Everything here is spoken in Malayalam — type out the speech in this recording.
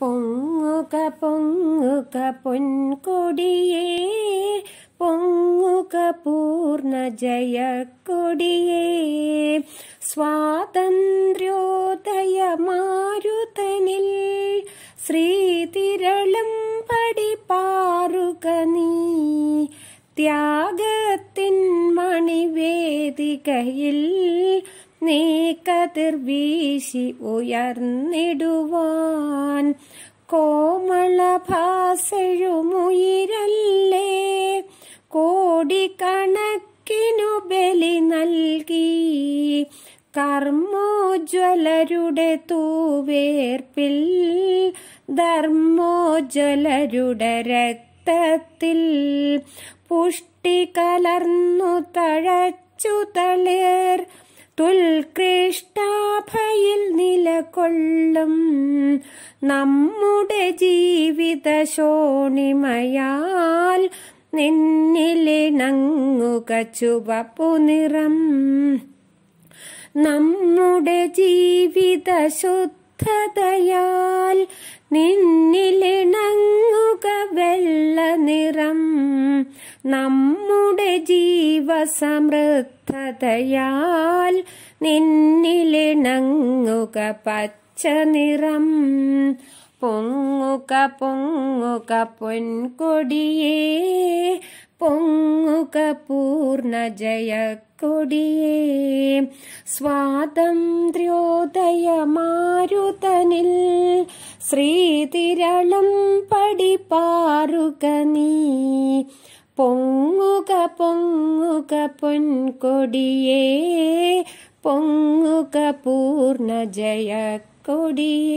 പൊങ്ങുക പൊങ്ങുക പൊൻകൊടിയേ പൊങ്ങുക പൂർണ്ണ ജയക്കൊടിയേ സ്വാതന്ത്ര്യോദയ മാരുതനിൽ ശ്രീതിരളും പാറുക നീ ത്യാഗത്തിൻ മണിവേദികയിൽ നീ കതിർ വീശി ഉയർന്നിടുവാൻ കോമളഭാസഴുമുയിരല്ലേ കോടിക്കണക്കിനു ബലി നൽകി കർമ്മോജ്വലരുടെ തൂവേർപ്പിൽ ധർമ്മോജ്വലരുടെ രക്തത്തിൽ പുഷ്ടി കലർന്നു തഴച്ചു തളിർ തുൽകൃഷ്ടാഭയിൽ നിലകൊള്ളും നമ്മുടെ ജീവിത ശോണിമയാൽ നിന്നിലിണങ്ങുക ചുവപ്പു നിറം നമ്മുടെ ജീവിത ശുദ്ധതയാൽ നിന്നിലിണങ്ങുക വെള്ള നിറം നമ്മുടെ ജീവസമൃദ്ധതയാൽ നിന്നിലിണങ്ങുക പച്ച നിറം പൊങ്ങുക പൊങ്ങുക പൊൻകൊടിയേ പൊങ്ങുക പൂർണ്ണ ജയക്കൊടിയേ സ്വാതന്ത്ര്യോദയമാരുതനിൽ ശ്രീതിരളം പടിപ്പാറുക നീ പൊങ്ങുക പൊങ്ങുക പൊൻകൊടിയേ പൊങ്ങുക പൂർണ്ണ കൊടിയേ